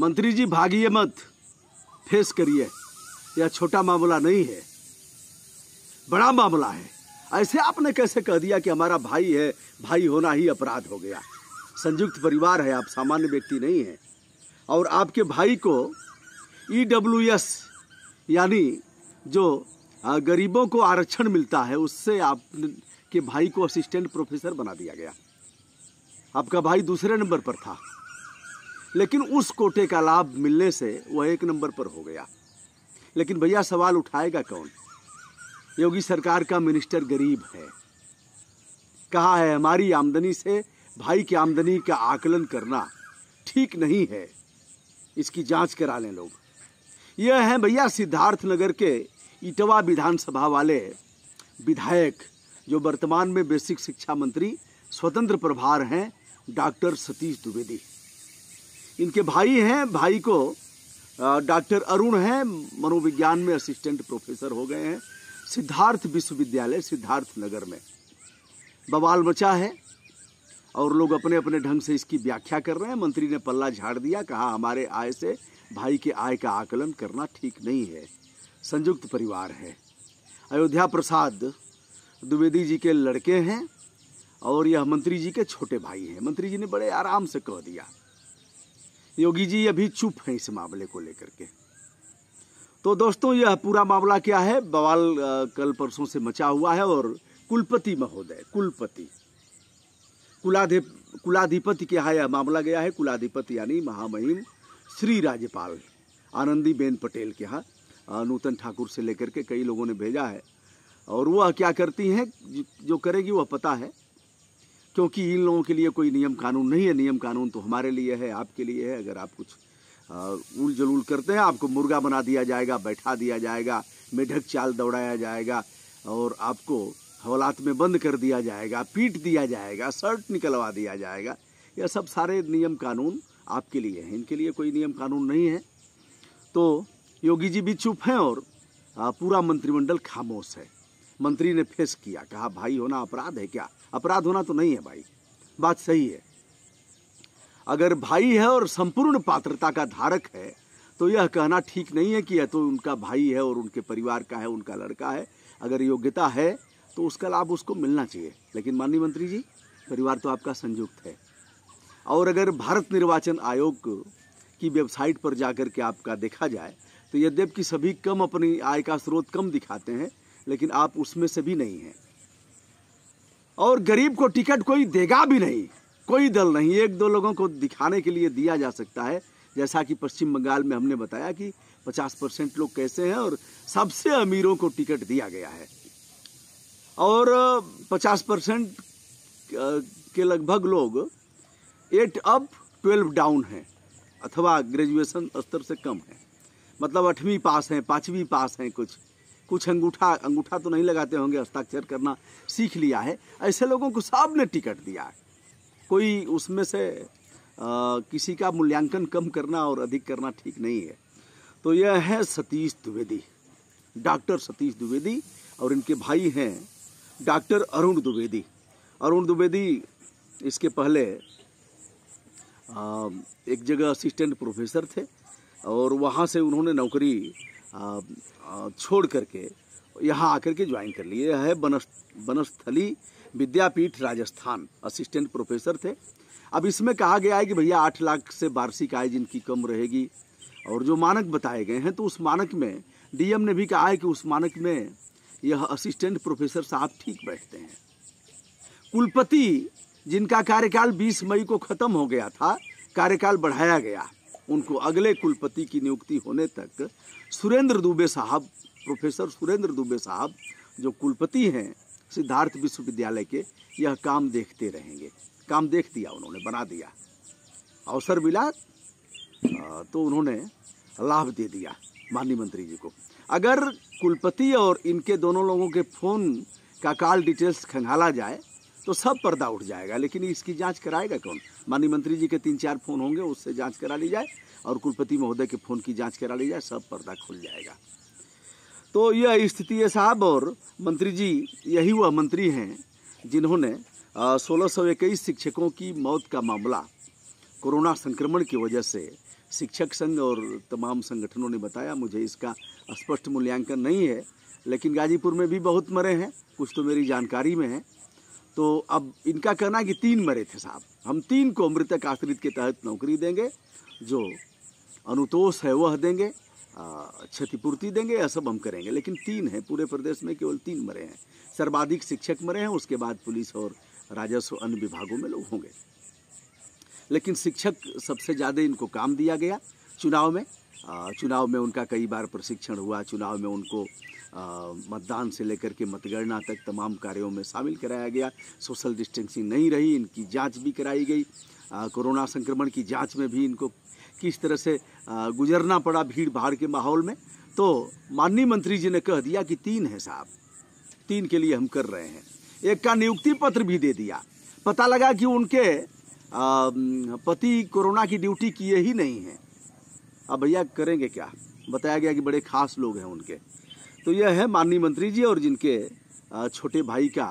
मंत्री जी भागिए मत फेस करिए यह छोटा मामला नहीं है बड़ा मामला है ऐसे आपने कैसे कह दिया कि हमारा भाई है भाई होना ही अपराध हो गया संयुक्त परिवार है आप सामान्य व्यक्ति नहीं हैं और आपके भाई को ई डब्ल्यू एस यानी जो गरीबों को आरक्षण मिलता है उससे आपके भाई को असिस्टेंट प्रोफेसर बना दिया गया आपका भाई दूसरे नंबर पर था लेकिन उस कोटे का लाभ मिलने से वह एक नंबर पर हो गया लेकिन भैया सवाल उठाएगा कौन योगी सरकार का मिनिस्टर गरीब है कहा है हमारी आमदनी से भाई की आमदनी का आकलन करना ठीक नहीं है इसकी जांच करा लें लोग यह है भैया सिद्धार्थनगर के इटवा विधानसभा वाले विधायक जो वर्तमान में बेसिक शिक्षा मंत्री स्वतंत्र प्रभार हैं डॉक्टर सतीश द्विवेदी इनके भाई हैं भाई को डॉक्टर अरुण हैं मनोविज्ञान में असिस्टेंट प्रोफेसर हो गए हैं सिद्धार्थ विश्वविद्यालय सिद्धार्थ नगर में बवाल मचा है और लोग अपने अपने ढंग से इसकी व्याख्या कर रहे हैं मंत्री ने पल्ला झाड़ दिया कहा हमारे आय से भाई के आय का आकलन करना ठीक नहीं है संयुक्त परिवार है अयोध्या प्रसाद द्विवेदी जी के लड़के हैं और यह मंत्री जी के छोटे भाई हैं मंत्री जी ने बड़े आराम से कह दिया योगी जी अभी चुप हैं इस मामले को लेकर के तो दोस्तों यह पूरा मामला क्या है बवाल कल परसों से मचा हुआ है और कुलपति महोदय कुलपति कुलाधि कुलाधिपति के यहाँ यह मामला गया है कुलाधिपति यानी महामहिम श्री राज्यपाल आनंदी बेन पटेल के यहाँ नूतन ठाकुर से लेकर के कई लोगों ने भेजा है और वह क्या करती हैं जो करेगी वह पता है क्योंकि इन लोगों के लिए कोई नियम कानून नहीं है नियम कानून तो हमारे लिए है आपके लिए है अगर आप कुछ उल जलूल करते हैं आपको मुर्गा बना दिया जाएगा बैठा दिया जाएगा मेढक चाल दौड़ाया जाएगा और आपको हवालात में बंद कर दिया जाएगा पीट दिया जाएगा शर्ट निकलवा दिया जाएगा यह सब सारे नियम कानून आपके लिए हैं इनके लिए कोई नियम कानून नहीं है तो योगी जी भी चुप हैं और पूरा मंत्रिमंडल खामोश है मंत्री ने फेस किया कहा भाई होना अपराध है क्या अपराध होना तो नहीं है भाई बात सही है अगर भाई है और संपूर्ण पात्रता का धारक है तो यह कहना ठीक नहीं है कि यह तो उनका भाई है और उनके परिवार का है उनका लड़का है अगर योग्यता है तो उसका लाभ उसको मिलना चाहिए लेकिन माननीय मंत्री जी परिवार तो आपका संयुक्त है और अगर भारत निर्वाचन आयोग की वेबसाइट पर जाकर के आपका देखा जाए तो यद्यप कि सभी कम अपनी आय का स्रोत कम दिखाते हैं लेकिन आप उसमें से भी नहीं हैं और गरीब को टिकट कोई देगा भी नहीं कोई दल नहीं एक दो लोगों को दिखाने के लिए दिया जा सकता है जैसा कि पश्चिम बंगाल में हमने बताया कि 50 परसेंट लोग कैसे हैं और सबसे अमीरों को टिकट दिया गया है और 50 परसेंट के लगभग लोग एट अप ट्वेल्व डाउन हैं अथवा ग्रेजुएशन स्तर से कम हैं मतलब आठवीं पास हैं पाँचवीं पास हैं कुछ कुछ अंगूठा अंगूठा तो नहीं लगाते होंगे हस्ताक्षर करना सीख लिया है ऐसे लोगों को सबने टिकट दिया है कोई उसमें से आ, किसी का मूल्यांकन कम करना और अधिक करना ठीक नहीं है तो यह है सतीश द्विवेदी डॉक्टर सतीश द्विवेदी और इनके भाई हैं डॉक्टर अरुण द्विवेदी अरुण द्विवेदी इसके पहले आ, एक जगह असिस्टेंट प्रोफेसर थे और वहाँ से उन्होंने नौकरी छोड़ करके यहाँ आकर के ज्वाइन कर लिए है बनस्थली विद्यापीठ राजस्थान असिस्टेंट प्रोफेसर थे अब इसमें कहा गया है कि भैया आठ लाख से वार्षिक आय जिनकी कम रहेगी और जो मानक बताए गए हैं तो उस मानक में डीएम ने भी कहा है कि उस मानक में यह असिस्टेंट प्रोफेसर साहब ठीक बैठते हैं कुलपति जिनका कार्यकाल 20 मई को खत्म हो गया था कार्यकाल बढ़ाया गया उनको अगले कुलपति की नियुक्ति होने तक सुरेंद्र दुबे साहब प्रोफेसर सुरेंद्र दुबे साहब जो कुलपति हैं सिद्धार्थ विश्वविद्यालय के यह काम देखते रहेंगे काम देख दिया उन्होंने बना दिया अवसर मिला तो उन्होंने लाभ दे दिया माननीय मंत्री जी को अगर कुलपति और इनके दोनों लोगों के फ़ोन का कॉल डिटेल्स खंगाला जाए तो सब पर्दा उठ जाएगा लेकिन इसकी जांच कराएगा कौन माननीय मंत्री जी के तीन चार फोन होंगे उससे जांच करा ली जाए और कुलपति महोदय के फोन की जांच करा ली जाए सब पर्दा खुल जाएगा तो यह स्थिति है साहब और मंत्री जी यही वह मंत्री हैं जिन्होंने सोलह सौ इक्कीस शिक्षकों की मौत का मामला कोरोना संक्रमण की वजह से शिक्षक संघ और तमाम संगठनों ने बताया मुझे इसका स्पष्ट मूल्यांकन नहीं है लेकिन गाजीपुर में भी बहुत मरे हैं कुछ तो मेरी जानकारी में है तो अब इनका कहना है कि तीन मरे थे साहब हम तीन को मृतक आश्रित के तहत नौकरी देंगे जो अनुतोष है वह देंगे क्षतिपूर्ति देंगे यह सब हम करेंगे लेकिन तीन हैं पूरे प्रदेश में केवल तीन मरे हैं सर्वाधिक शिक्षक मरे हैं उसके बाद पुलिस और राजस्व अन्य विभागों में लोग होंगे लेकिन शिक्षक सबसे ज़्यादा इनको काम दिया गया चुनाव में चुनाव में उनका कई बार प्रशिक्षण हुआ चुनाव में उनको मतदान से लेकर के मतगणना तक तमाम कार्यों में शामिल कराया गया सोशल डिस्टेंसिंग नहीं रही इनकी जाँच भी कराई गई कोरोना संक्रमण की जाँच में भी इनको किस तरह से गुजरना पड़ा भीड़ भाड़ के माहौल में तो माननीय मंत्री जी ने कह दिया कि तीन है साहब तीन के लिए हम कर रहे हैं एक का नियुक्ति पत्र भी दे दिया पता लगा कि उनके पति कोरोना की ड्यूटी किए ही नहीं हैं अब भैया करेंगे क्या बताया गया कि बड़े खास लोग हैं उनके तो यह है माननीय मंत्री जी और जिनके छोटे भाई का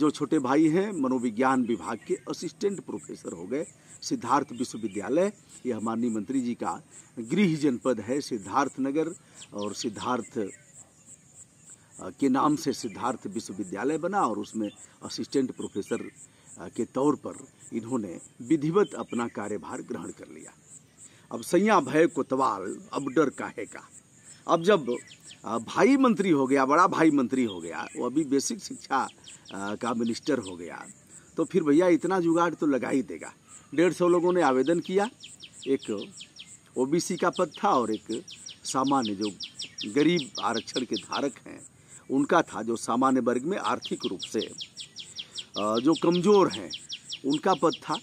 जो छोटे भाई हैं मनोविज्ञान विभाग के असिस्टेंट प्रोफेसर हो गए सिद्धार्थ विश्वविद्यालय यह माननीय मंत्री जी का गृह जनपद है सिद्धार्थ नगर और सिद्धार्थ के नाम से सिद्धार्थ विश्वविद्यालय बना और उसमें असिस्टेंट प्रोफेसर के तौर पर इन्होंने विधिवत अपना कार्यभार ग्रहण कर लिया अब सैया भय कोतवाल अब डर काहे का अब जब भाई मंत्री हो गया बड़ा भाई मंत्री हो गया वो अभी बेसिक शिक्षा का मिनिस्टर हो गया तो फिर भैया इतना जुगाड़ तो लगा ही देगा डेढ़ सौ लोगों ने आवेदन किया एक ओबीसी का पद था और एक सामान्य जो गरीब आरक्षण के धारक हैं उनका था जो सामान्य वर्ग में आर्थिक रूप से जो कमज़ोर हैं उनका पद था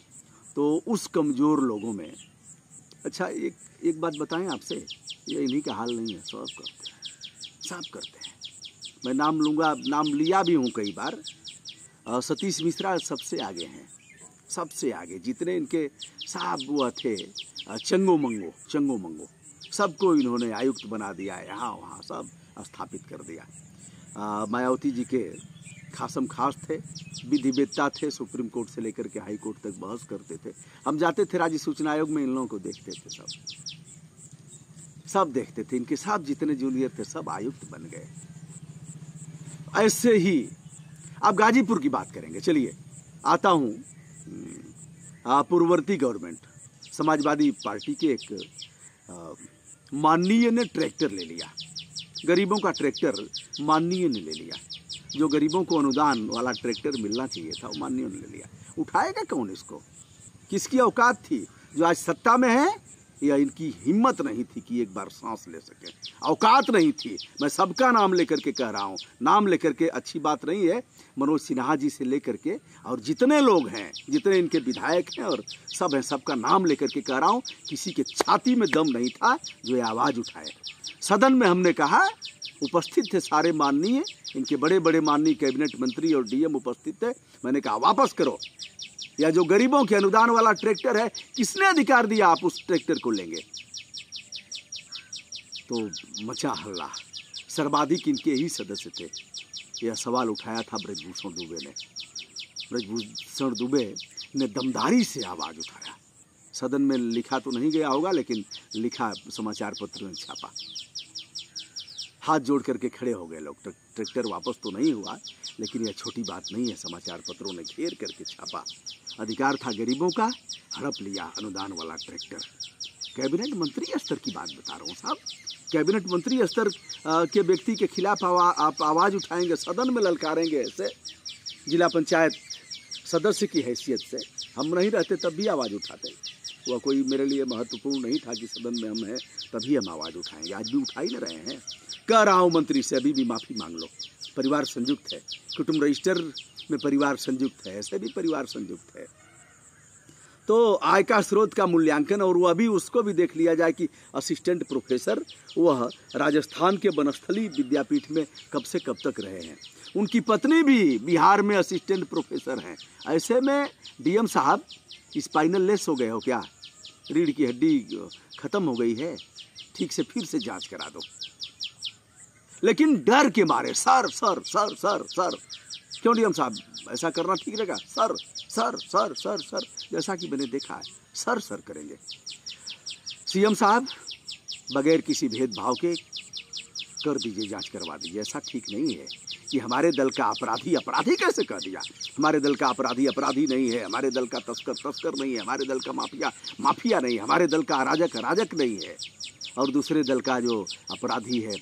तो उस कमज़ोर लोगों में अच्छा एक एक बात बताएं आपसे ये इन्हीं का हाल नहीं है सब करते हैं सब करते हैं मैं नाम लूँगा नाम लिया भी हूँ कई बार और सतीश मिश्रा सबसे आगे हैं सबसे आगे जितने इनके साहब वह थे चंगो मंगो चंगो मंगो सबको इन्होंने आयुक्त बना दिया यहाँ वहाँ सब स्थापित कर दिया मायावती जी के खासम खास थे विधिवेत्ता थे सुप्रीम कोर्ट से लेकर के हाई कोर्ट तक बहस करते थे हम जाते थे राज्य सूचना आयोग में इन लोगों को देखते थे सब सब देखते थे इनके साथ जितने जूनियर थे सब आयुक्त बन गए ऐसे ही अब गाजीपुर की बात करेंगे चलिए आता हूँ हम्म, पूर्ववर्ती गवर्नमेंट समाजवादी पार्टी के एक माननीय ने ट्रैक्टर ले लिया गरीबों का ट्रैक्टर माननीय ने ले लिया जो गरीबों को अनुदान वाला ट्रैक्टर मिलना चाहिए था वो माननीय ने लिया उठाएगा कौन इसको किसकी औकात थी जो आज सत्ता में है या इनकी हिम्मत नहीं थी कि एक बार सांस ले सके औकात नहीं थी मैं सबका नाम लेकर के कह रहा हूँ नाम लेकर के अच्छी बात नहीं है मनोज सिन्हा जी से लेकर के और जितने लोग हैं जितने इनके विधायक हैं और सब हैं सबका नाम लेकर के कह रहा हूँ किसी के छाती में दम नहीं था जो ये आवाज़ उठाए सदन में हमने कहा उपस्थित थे सारे माननीय इनके बड़े बड़े माननीय कैबिनेट मंत्री और डीएम उपस्थित थे मैंने कहा वापस करो या जो गरीबों के अनुदान वाला ट्रैक्टर है किसने अधिकार दिया आप उस ट्रैक्टर को लेंगे तो मचा हल्ला सर्वाधिक इनके ही सदस्य थे यह सवाल उठाया था ब्रजभूषण दुबे ने ब्रजभूषण दुबे ने दमदारी से आवाज उठाया सदन में लिखा तो नहीं गया होगा लेकिन लिखा समाचार पत्र में छापा हाथ जोड़ करके खड़े हो गए लोग ट्रैक्टर वापस तो नहीं हुआ लेकिन यह छोटी बात नहीं है समाचार पत्रों ने घेर करके छापा अधिकार था गरीबों का हड़प लिया अनुदान वाला ट्रैक्टर कैबिनेट मंत्री स्तर की बात बता रहा हूँ साहब कैबिनेट मंत्री स्तर के व्यक्ति के खिलाफ आवा, आप आवाज़ उठाएंगे सदन में ललकारेंगे ऐसे जिला पंचायत सदस्य की हैसियत से हम नहीं रहते तब भी आवाज़ उठाते वह कोई मेरे लिए महत्वपूर्ण नहीं था कि सदन में हम हैं तभी हम आवाज़ उठाएंगे आज भी उठा ही न रहे हैं कह रहा हूँ मंत्री से अभी भी माफ़ी मांग लो परिवार संयुक्त है कुटुंब रजिस्टर में परिवार संयुक्त है ऐसे भी परिवार संयुक्त है तो आय का स्रोत का मूल्यांकन और वह भी उसको भी देख लिया जाए कि असिस्टेंट प्रोफेसर वह राजस्थान के बनस्थली विद्यापीठ में कब से कब तक रहे हैं उनकी पत्नी भी बिहार में असिस्टेंट प्रोफेसर हैं ऐसे में डीएम साहब स्पाइनल लेस हो गए हो क्या रीढ़ की हड्डी खत्म हो गई है ठीक से फिर से जांच करा दो लेकिन डर के मारे sir sir sir sir sir क्यों डी साहब ऐसा करना ठीक रहेगा sir sir sir sir sir जैसा कि मैंने देखा है सर सर करेंगे सीएम साहब बगैर किसी भेदभाव के कर दीजिए जांच करवा दीजिए ऐसा ठीक नहीं है कि हमारे दल का अपराधी अपराधी कैसे कर दिया हमारे दल का अपराधी अपराधी नहीं है हमारे दल का तस्कर तस्कर नहीं है हमारे दल का माफिया माफिया नहीं हमारे दल का अराजक अराजक नहीं है और दूसरे दल का जो अपराधी है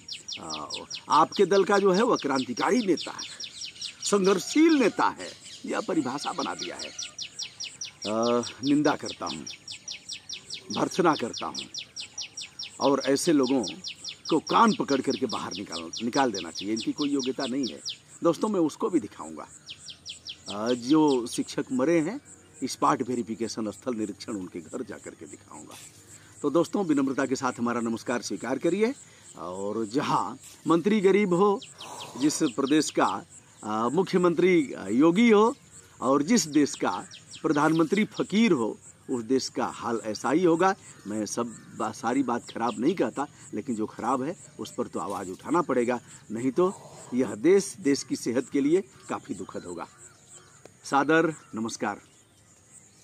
आपके दल का जो है वह क्रांतिकारी नेता है संघर्षशील नेता है यह परिभाषा बना दिया है आ, निंदा करता हूँ भर्सना करता हूँ और ऐसे लोगों को कान पकड़ करके बाहर निकाल निकाल देना चाहिए इनकी कोई योग्यता नहीं है दोस्तों मैं उसको भी दिखाऊंगा जो शिक्षक मरे हैं इस पार्ट वेरिफिकेशन स्थल निरीक्षण उनके घर जा करके दिखाऊंगा तो दोस्तों विनम्रता के साथ हमारा नमस्कार स्वीकार करिए और जहाँ मंत्री गरीब हो जिस प्रदेश का मुख्यमंत्री योगी हो और जिस देश का प्रधानमंत्री फकीर हो उस देश का हाल ऐसा ही होगा मैं सब बा, सारी बात खराब नहीं कहता लेकिन जो खराब है उस पर तो आवाज़ उठाना पड़ेगा नहीं तो यह देश देश की सेहत के लिए काफ़ी दुखद होगा सादर नमस्कार